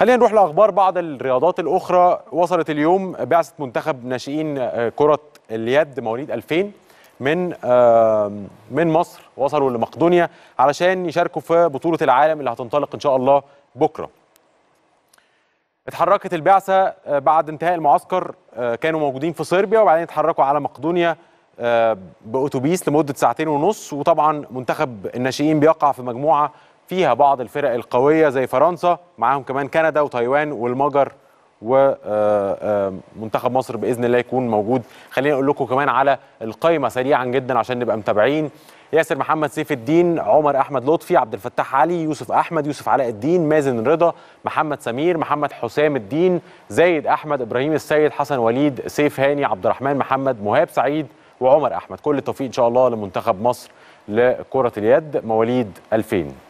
خلينا نروح لاخبار بعض الرياضات الاخرى وصلت اليوم بعثه منتخب ناشئين آه، كره اليد مواليد 2000 من من مصر وصلوا لمقدونيا علشان يشاركوا في بطوله العالم اللي هتنطلق ان شاء الله بكره اتحركت البعثه آه، بعد انتهاء المعسكر آه، كانوا موجودين في صربيا وبعدين اتحركوا على مقدونيا باوتوبيس لمده ساعتين ونص وطبعا منتخب الناشئين بيقع في مجموعه فيها بعض الفرق القويه زي فرنسا معاهم كمان كندا وتايوان والمجر ومنتخب آه، آه، مصر باذن الله يكون موجود خلينا اقول لكم كمان على القايمه سريعا جدا عشان نبقى متابعين ياسر محمد سيف الدين عمر احمد لطفي عبد الفتاح علي يوسف احمد يوسف علاء الدين مازن رضا محمد سمير محمد حسام الدين زايد احمد ابراهيم السيد حسن وليد سيف هاني عبد الرحمن محمد مهاب سعيد وعمر احمد كل التوفيق ان شاء الله لمنتخب مصر لكره اليد مواليد 2000